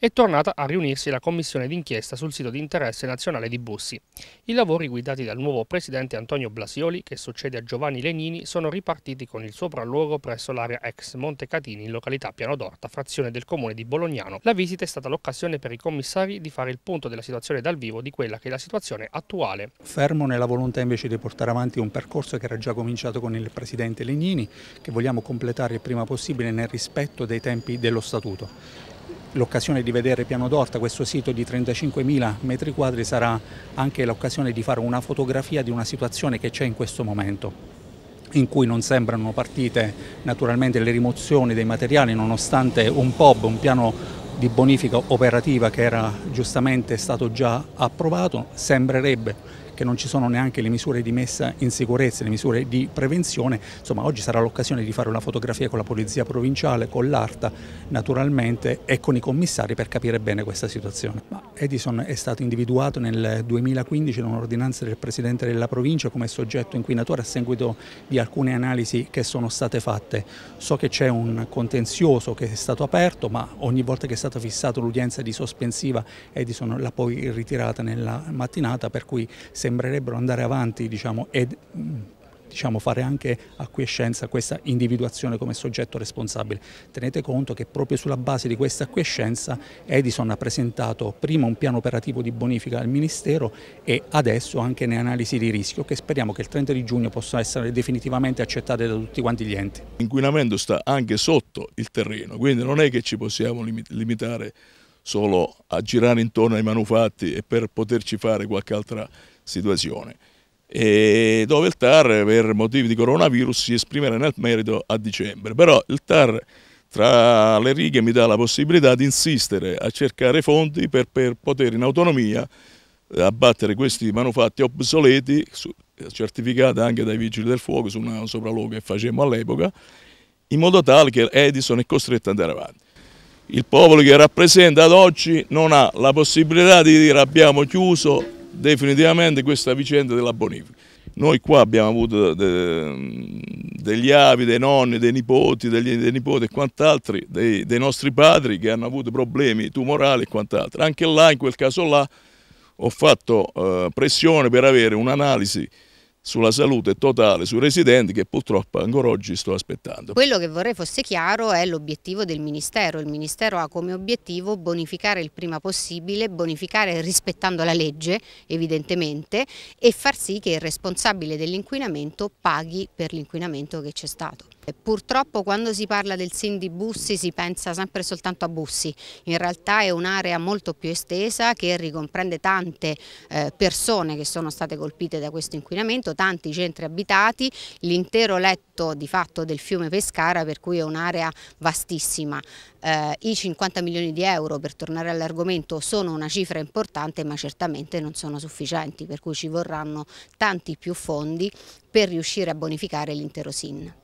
è tornata a riunirsi la commissione d'inchiesta sul sito di interesse nazionale di Bussi. I lavori guidati dal nuovo presidente Antonio Blasioli, che succede a Giovanni Lenini, sono ripartiti con il sopralluogo presso l'area ex Montecatini in località Piano d'Orta, frazione del comune di Bolognano. La visita è stata l'occasione per i commissari di fare il punto della situazione dal vivo di quella che è la situazione attuale. Fermo nella volontà invece di portare avanti un percorso che era già cominciato con il presidente Legnini, che vogliamo completare il prima possibile nel rispetto dei tempi dello statuto l'occasione di vedere Piano d'Orta, questo sito di 35.000 metri quadri, sarà anche l'occasione di fare una fotografia di una situazione che c'è in questo momento in cui non sembrano partite naturalmente le rimozioni dei materiali nonostante un POB, un piano di bonifica operativa che era giustamente stato già approvato, sembrerebbe perché non ci sono neanche le misure di messa in sicurezza, le misure di prevenzione, insomma oggi sarà l'occasione di fare una fotografia con la Polizia Provinciale, con l'ARTA naturalmente e con i commissari per capire bene questa situazione. Ma Edison è stato individuato nel 2015 in un'ordinanza del Presidente della Provincia come soggetto inquinatore a seguito di alcune analisi che sono state fatte. So che c'è un contenzioso che è stato aperto ma ogni volta che è stata fissata l'udienza di sospensiva Edison l'ha poi ritirata nella mattinata per cui se sembrerebbero andare avanti diciamo, e diciamo, fare anche acquiescenza a questa individuazione come soggetto responsabile. Tenete conto che proprio sulla base di questa acquiescenza Edison ha presentato prima un piano operativo di bonifica al Ministero e adesso anche le analisi di rischio che speriamo che il 30 di giugno possano essere definitivamente accettate da tutti quanti gli enti. L'inquinamento sta anche sotto il terreno, quindi non è che ci possiamo limitare solo a girare intorno ai manufatti e per poterci fare qualche altra situazione. E dove il TAR per motivi di coronavirus si esprimerà nel merito a dicembre, però il TAR tra le righe mi dà la possibilità di insistere a cercare fondi per, per poter in autonomia eh, abbattere questi manufatti obsoleti, certificati anche dai vigili del fuoco su un sopralluogo che facevamo all'epoca, in modo tale che Edison è costretto ad andare avanti il popolo che rappresenta ad oggi non ha la possibilità di dire abbiamo chiuso definitivamente questa vicenda della bonifica. Noi qua abbiamo avuto degli avi, dei nonni, dei nipoti, degli, dei nipoti e quant'altro, dei, dei, nostri padri che hanno avuto problemi tumorali e quant'altro. Anche là, in quel caso là, ho fatto eh, pressione per avere un'analisi sulla salute totale sui residenti che purtroppo ancora oggi sto aspettando. Quello che vorrei fosse chiaro è l'obiettivo del Ministero. Il Ministero ha come obiettivo bonificare il prima possibile, bonificare rispettando la legge evidentemente e far sì che il responsabile dell'inquinamento paghi per l'inquinamento che c'è stato. Purtroppo quando si parla del SIN di Bussi si pensa sempre soltanto a Bussi, in realtà è un'area molto più estesa che ricomprende tante eh, persone che sono state colpite da questo inquinamento, tanti centri abitati, l'intero letto di fatto del fiume Pescara per cui è un'area vastissima. Eh, I 50 milioni di euro per tornare all'argomento sono una cifra importante ma certamente non sono sufficienti per cui ci vorranno tanti più fondi per riuscire a bonificare l'intero SIN.